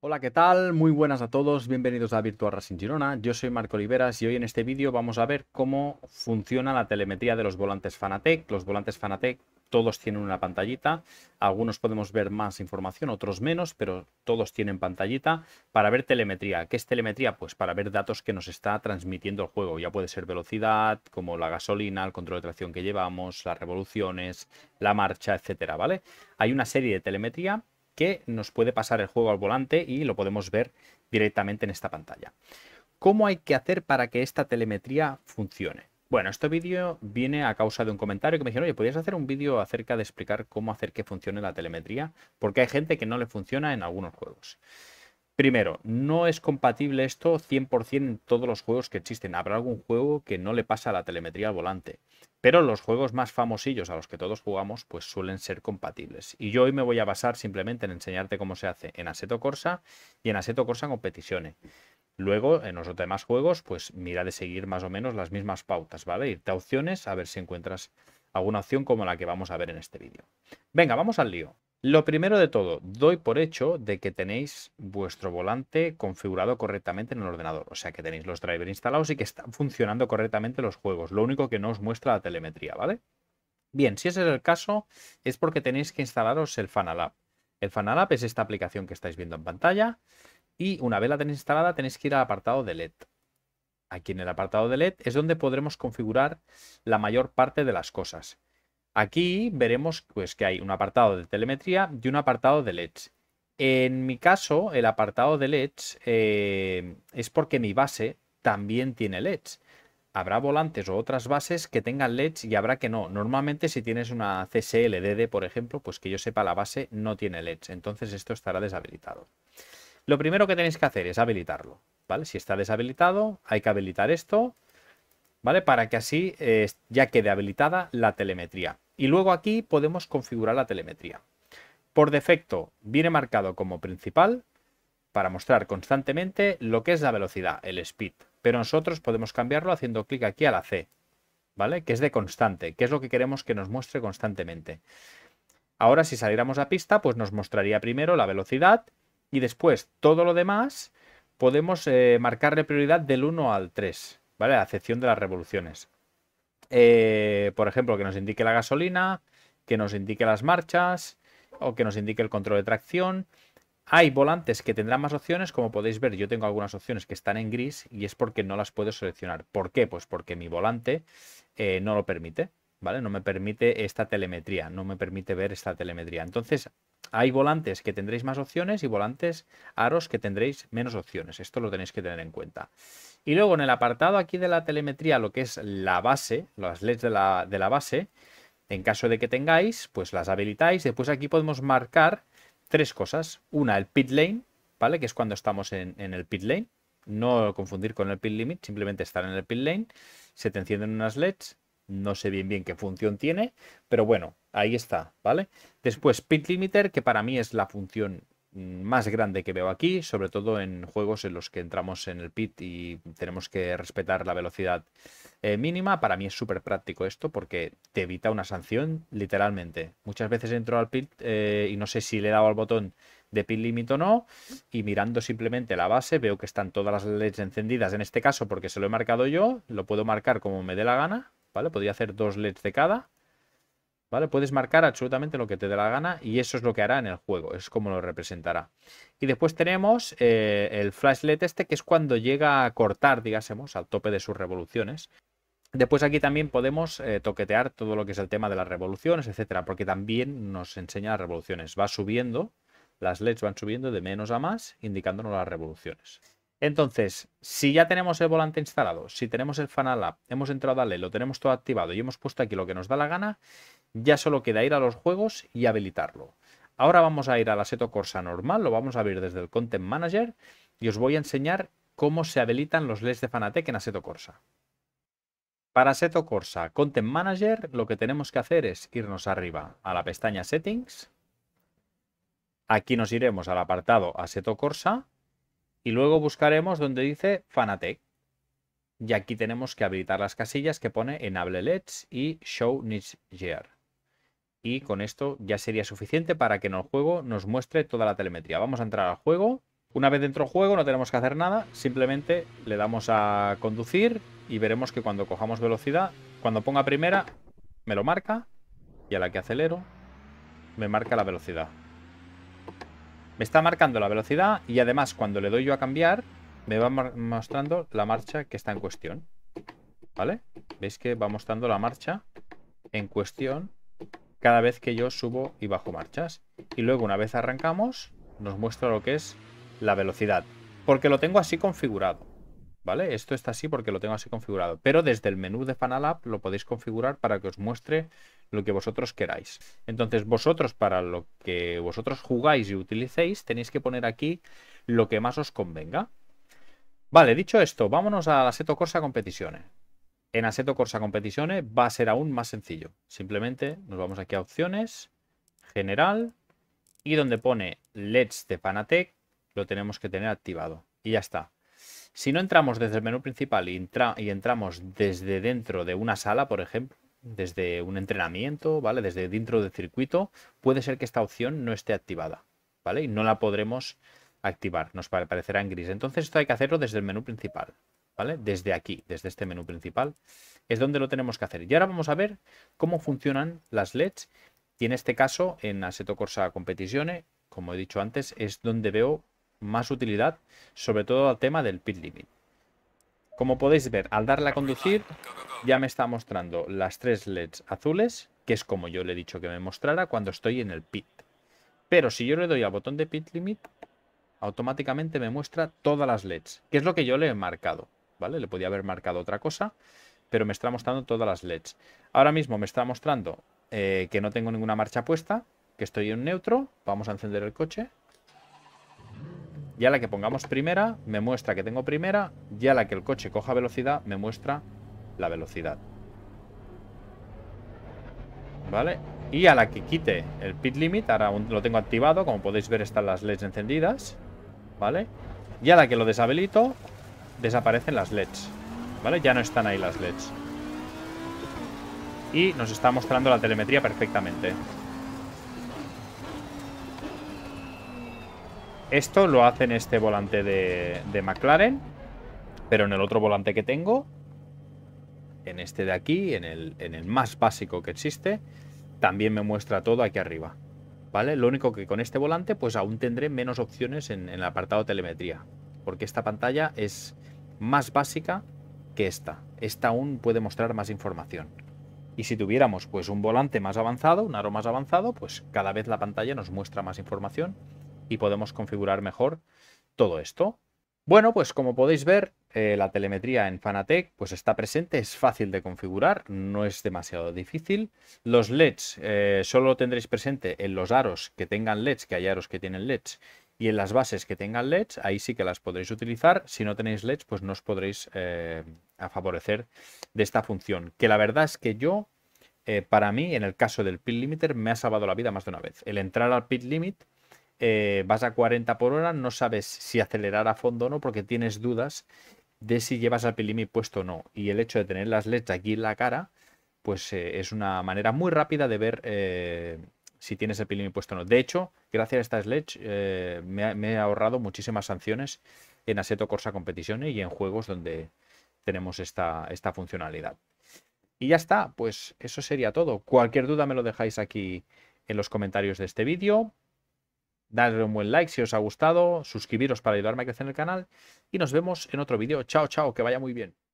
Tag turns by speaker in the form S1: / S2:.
S1: Hola, ¿qué tal? Muy buenas a todos, bienvenidos a Virtual Racing Girona. Yo soy Marco Oliveras y hoy en este vídeo vamos a ver cómo funciona la telemetría de los volantes Fanatec. Los volantes Fanatec todos tienen una pantallita, algunos podemos ver más información, otros menos, pero todos tienen pantallita para ver telemetría. ¿Qué es telemetría? Pues para ver datos que nos está transmitiendo el juego. Ya puede ser velocidad, como la gasolina, el control de tracción que llevamos, las revoluciones, la marcha, etcétera, ¿vale? Hay una serie de telemetría que nos puede pasar el juego al volante y lo podemos ver directamente en esta pantalla. ¿Cómo hay que hacer para que esta telemetría funcione? Bueno, este vídeo viene a causa de un comentario que me dijeron, oye, ¿podrías hacer un vídeo acerca de explicar cómo hacer que funcione la telemetría? Porque hay gente que no le funciona en algunos juegos. Primero, no es compatible esto 100% en todos los juegos que existen. Habrá algún juego que no le pasa la telemetría al volante. Pero los juegos más famosillos a los que todos jugamos pues suelen ser compatibles. Y yo hoy me voy a basar simplemente en enseñarte cómo se hace en Assetto Corsa y en Assetto Corsa Competizione. Luego, en los demás juegos, pues mira de seguir más o menos las mismas pautas, ¿vale? Irte a opciones a ver si encuentras alguna opción como la que vamos a ver en este vídeo. Venga, vamos al lío. Lo primero de todo, doy por hecho de que tenéis vuestro volante configurado correctamente en el ordenador, o sea que tenéis los drivers instalados y que están funcionando correctamente los juegos, lo único que no os muestra la telemetría, ¿vale? Bien, si ese es el caso, es porque tenéis que instalaros el App. El Fanalab es esta aplicación que estáis viendo en pantalla y una vez la tenéis instalada tenéis que ir al apartado de LED. Aquí en el apartado de LED es donde podremos configurar la mayor parte de las cosas. Aquí veremos pues, que hay un apartado de telemetría y un apartado de LEDs. En mi caso, el apartado de LEDs eh, es porque mi base también tiene LEDs. Habrá volantes o otras bases que tengan LEDs y habrá que no. Normalmente si tienes una CSLDD, por ejemplo, pues que yo sepa la base no tiene LEDs. Entonces esto estará deshabilitado. Lo primero que tenéis que hacer es habilitarlo. ¿vale? Si está deshabilitado, hay que habilitar esto. ¿Vale? Para que así eh, ya quede habilitada la telemetría. Y luego aquí podemos configurar la telemetría. Por defecto viene marcado como principal para mostrar constantemente lo que es la velocidad, el speed. Pero nosotros podemos cambiarlo haciendo clic aquí a la C, ¿vale? Que es de constante, que es lo que queremos que nos muestre constantemente. Ahora si saliéramos a pista, pues nos mostraría primero la velocidad y después todo lo demás podemos eh, marcarle prioridad del 1 al 3, ¿vale? A excepción de las revoluciones. Eh, por ejemplo, que nos indique la gasolina, que nos indique las marchas o que nos indique el control de tracción. Hay volantes que tendrán más opciones, como podéis ver, yo tengo algunas opciones que están en gris y es porque no las puedo seleccionar. ¿Por qué? Pues porque mi volante eh, no lo permite, ¿vale? No me permite esta telemetría, no me permite ver esta telemetría. Entonces, hay volantes que tendréis más opciones y volantes aros que tendréis menos opciones. Esto lo tenéis que tener en cuenta. Y luego en el apartado aquí de la telemetría, lo que es la base, las LEDs de la, de la base, en caso de que tengáis, pues las habilitáis. Después aquí podemos marcar tres cosas. Una, el pit lane, ¿vale? Que es cuando estamos en, en el pit lane. No confundir con el pit limit, simplemente estar en el pit lane. Se te encienden unas LEDs. No sé bien bien qué función tiene, pero bueno, ahí está, ¿vale? Después, pit limiter, que para mí es la función más grande que veo aquí, sobre todo en juegos en los que entramos en el pit y tenemos que respetar la velocidad eh, mínima. Para mí es súper práctico esto porque te evita una sanción literalmente. Muchas veces entro al pit eh, y no sé si le he dado al botón de pit limit o no y mirando simplemente la base veo que están todas las LEDs encendidas en este caso porque se lo he marcado yo, lo puedo marcar como me dé la gana, ¿vale? Podría hacer dos LEDs de cada Puedes marcar absolutamente lo que te dé la gana y eso es lo que hará en el juego, es como lo representará. Y después tenemos eh, el el LED este, que es cuando llega a cortar, digásemos, al tope de sus revoluciones. Después aquí también podemos eh, toquetear todo lo que es el tema de las revoluciones, etcétera, porque también nos enseña las revoluciones. Va subiendo, las LEDs van subiendo de menos a más, indicándonos las revoluciones. Entonces, si ya tenemos el volante instalado, si tenemos el Fanalab, hemos entrado a LED, lo tenemos todo activado y hemos puesto aquí lo que nos da la gana, ya solo queda ir a los juegos y habilitarlo. Ahora vamos a ir al seto Corsa normal, lo vamos a abrir desde el Content Manager y os voy a enseñar cómo se habilitan los LEDs de Fanatec en Aseto Corsa. Para Aseto Corsa Content Manager lo que tenemos que hacer es irnos arriba a la pestaña Settings. Aquí nos iremos al apartado Aseto Corsa y luego buscaremos donde dice Fanatec. Y aquí tenemos que habilitar las casillas que pone Enable LEDs y Show Niche Gear. Y con esto ya sería suficiente para que en el juego nos muestre toda la telemetría. Vamos a entrar al juego. Una vez dentro del juego no tenemos que hacer nada, simplemente le damos a conducir y veremos que cuando cojamos velocidad, cuando ponga primera, me lo marca y a la que acelero, me marca la velocidad. Me está marcando la velocidad y además cuando le doy yo a cambiar, me va mostrando la marcha que está en cuestión. ¿Vale? Veis que va mostrando la marcha en cuestión cada vez que yo subo y bajo marchas. Y luego una vez arrancamos, nos muestra lo que es la velocidad. Porque lo tengo así configurado. ¿Vale? Esto está así porque lo tengo así configurado. Pero desde el menú de App lo podéis configurar para que os muestre lo que vosotros queráis. Entonces vosotros para lo que vosotros jugáis y utilicéis tenéis que poner aquí lo que más os convenga. Vale, dicho esto, vámonos a seto Corsa competiciones. En Assetto Corsa competiciones va a ser aún más sencillo. Simplemente nos vamos aquí a opciones, general, y donde pone LEDs de Panatec lo tenemos que tener activado. Y ya está. Si no entramos desde el menú principal y entramos desde dentro de una sala, por ejemplo, desde un entrenamiento, ¿vale? Desde dentro del circuito, puede ser que esta opción no esté activada, ¿vale? Y no la podremos activar, nos parecerá en gris. Entonces esto hay que hacerlo desde el menú principal, ¿vale? Desde aquí, desde este menú principal, es donde lo tenemos que hacer. Y ahora vamos a ver cómo funcionan las LEDs y en este caso en Aseto Corsa Competizione, como he dicho antes, es donde veo más utilidad, sobre todo al tema del pit limit. Como podéis ver, al darle a conducir ya me está mostrando las tres LEDs azules, que es como yo le he dicho que me mostrara cuando estoy en el pit. Pero si yo le doy al botón de pit limit, automáticamente me muestra todas las LEDs, que es lo que yo le he marcado, ¿vale? Le podía haber marcado otra cosa, pero me está mostrando todas las LEDs. Ahora mismo me está mostrando eh, que no tengo ninguna marcha puesta, que estoy en neutro, vamos a encender el coche. Ya la que pongamos primera me muestra que tengo primera. Ya la que el coche coja velocidad me muestra la velocidad. ¿Vale? Y a la que quite el pit limit, ahora lo tengo activado, como podéis ver están las LEDs encendidas. ¿Vale? Y a la que lo deshabilito, desaparecen las LEDs. ¿Vale? Ya no están ahí las LEDs. Y nos está mostrando la telemetría perfectamente. Esto lo hace en este volante de, McLaren, pero en el otro volante que tengo, en este de aquí, en el, más básico que existe, también me muestra todo aquí arriba. ¿Vale? Lo único que con este volante, pues aún tendré menos opciones en, el apartado telemetría. Porque esta pantalla es más básica que esta. Esta aún puede mostrar más información. Y si tuviéramos pues un volante más avanzado, un aro más avanzado, pues cada vez la pantalla nos muestra más información y podemos configurar mejor todo esto. Bueno, pues como podéis ver, eh, la telemetría en Fanatec pues está presente, es fácil de configurar, no es demasiado difícil. Los LEDs eh, solo tendréis presente en los aros que tengan LEDs, que hay aros que tienen LEDs, y en las bases que tengan LEDs, ahí sí que las podréis utilizar. Si no tenéis LEDs, pues no os podréis eh, a favorecer de esta función, que la verdad es que yo, para mí, en el caso del pit limiter, me ha salvado la vida más de una vez. El entrar al pit limit eh, vas a 40 por hora, no sabes si acelerar a fondo o no, porque tienes dudas de si llevas al pilimi puesto o no. Y el hecho de tener las sledge aquí en la cara, pues eh, es una manera muy rápida de ver eh, si tienes el pilimi puesto o no. De hecho, gracias a estas sledge me, he ahorrado muchísimas sanciones en Aseto Corsa Competiciones y en juegos donde tenemos esta, esta funcionalidad. Y ya está, pues eso sería todo. Cualquier duda me lo dejáis aquí en los comentarios de este vídeo darle un buen like si os ha gustado, suscribiros para ayudarme a crecer en el canal y nos vemos en otro vídeo. Chao, chao, que vaya muy bien.